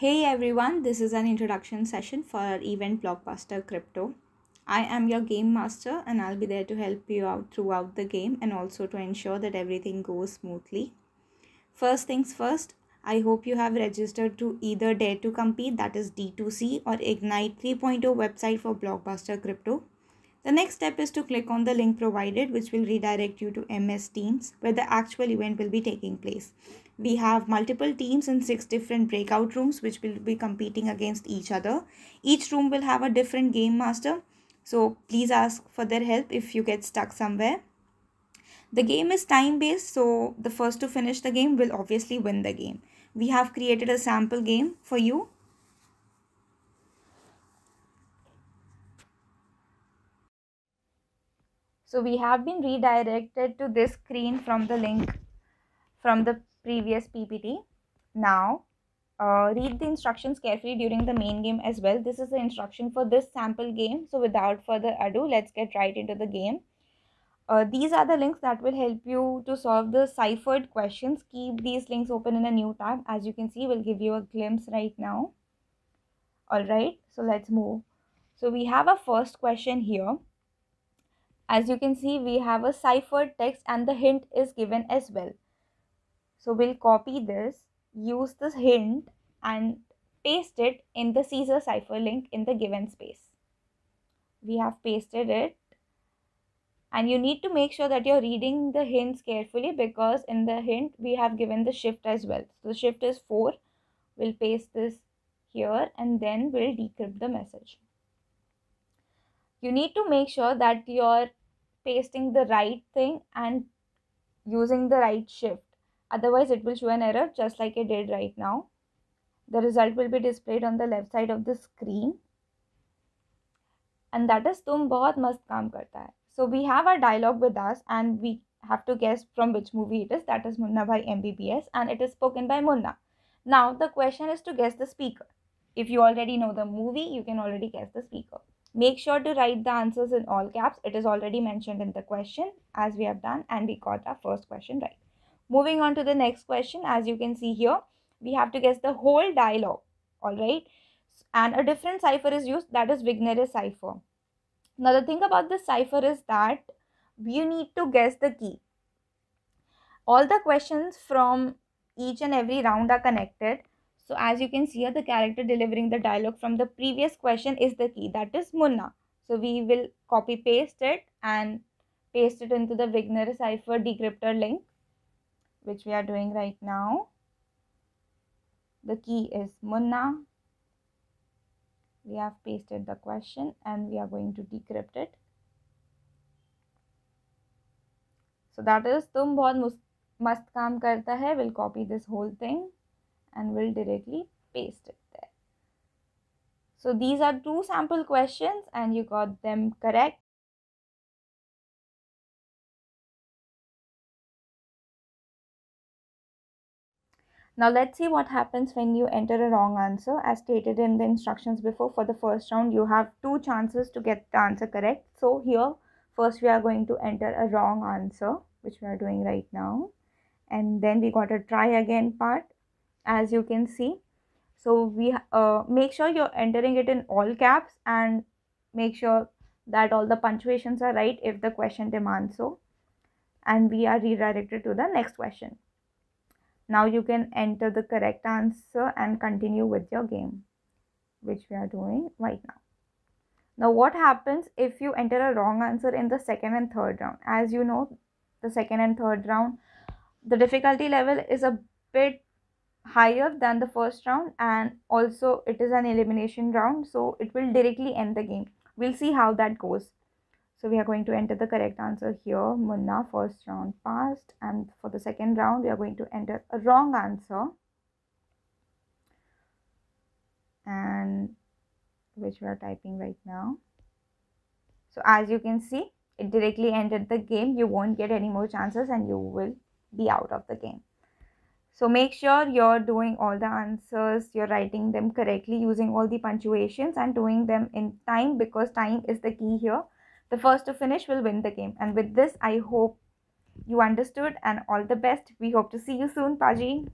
Hey everyone, this is an introduction session for event blockbuster crypto. I am your game master and I'll be there to help you out throughout the game and also to ensure that everything goes smoothly. First things first, I hope you have registered to either Dare to Compete, that is D2C, or Ignite 3.0 website for Blockbuster Crypto. The next step is to click on the link provided which will redirect you to MS Teams where the actual event will be taking place. We have multiple teams in six different breakout rooms which will be competing against each other. Each room will have a different game master so please ask for their help if you get stuck somewhere. The game is time based so the first to finish the game will obviously win the game. We have created a sample game for you So we have been redirected to this screen from the link from the previous PPT. Now uh, read the instructions carefully during the main game as well. This is the instruction for this sample game. So without further ado, let's get right into the game. Uh, these are the links that will help you to solve the ciphered questions. Keep these links open in a new tab. As you can see, we'll give you a glimpse right now. Alright, so let's move. So we have a first question here. As you can see, we have a ciphered text and the hint is given as well. So we'll copy this, use this hint and paste it in the Caesar cipher link in the given space. We have pasted it and you need to make sure that you're reading the hints carefully because in the hint we have given the shift as well. So the shift is 4. We'll paste this here and then we'll decrypt the message. You need to make sure that your pasting the right thing and using the right shift. Otherwise, it will show an error just like I did right now. The result will be displayed on the left side of the screen. And that is Tum Bahut Mast Kaam Karta Hai. So we have our dialogue with us and we have to guess from which movie it is. That is Munna by MBBS and it is spoken by Munna. Now the question is to guess the speaker. If you already know the movie, you can already guess the speaker. Make sure to write the answers in all caps. It is already mentioned in the question as we have done and we got our first question right. Moving on to the next question. As you can see here, we have to guess the whole dialogue. All right. And a different cipher is used that is Wigner's cipher. Now the thing about this cipher is that you need to guess the key. All the questions from each and every round are connected so as you can see here, the character delivering the dialogue from the previous question is the key, that is Munna. So we will copy paste it and paste it into the Wigner Cipher decryptor link, which we are doing right now. The key is Munna. We have pasted the question and we are going to decrypt it. So that is Tum Bahut Must Kaam Karta Hai. We'll copy this whole thing and we'll directly paste it there. So these are two sample questions and you got them correct. Now let's see what happens when you enter a wrong answer. As stated in the instructions before, for the first round, you have two chances to get the answer correct. So here, first we are going to enter a wrong answer, which we are doing right now. And then we got a try again part as you can see so we uh, make sure you're entering it in all caps and make sure that all the punctuations are right if the question demands so and we are redirected to the next question now you can enter the correct answer and continue with your game which we are doing right now now what happens if you enter a wrong answer in the second and third round as you know the second and third round the difficulty level is a bit higher than the first round and also it is an elimination round so it will directly end the game we'll see how that goes so we are going to enter the correct answer here munna first round passed and for the second round we are going to enter a wrong answer and which we are typing right now so as you can see it directly ended the game you won't get any more chances and you will be out of the game so make sure you're doing all the answers, you're writing them correctly using all the punctuations and doing them in time because time is the key here. The first to finish will win the game. And with this, I hope you understood and all the best. We hope to see you soon, Paji.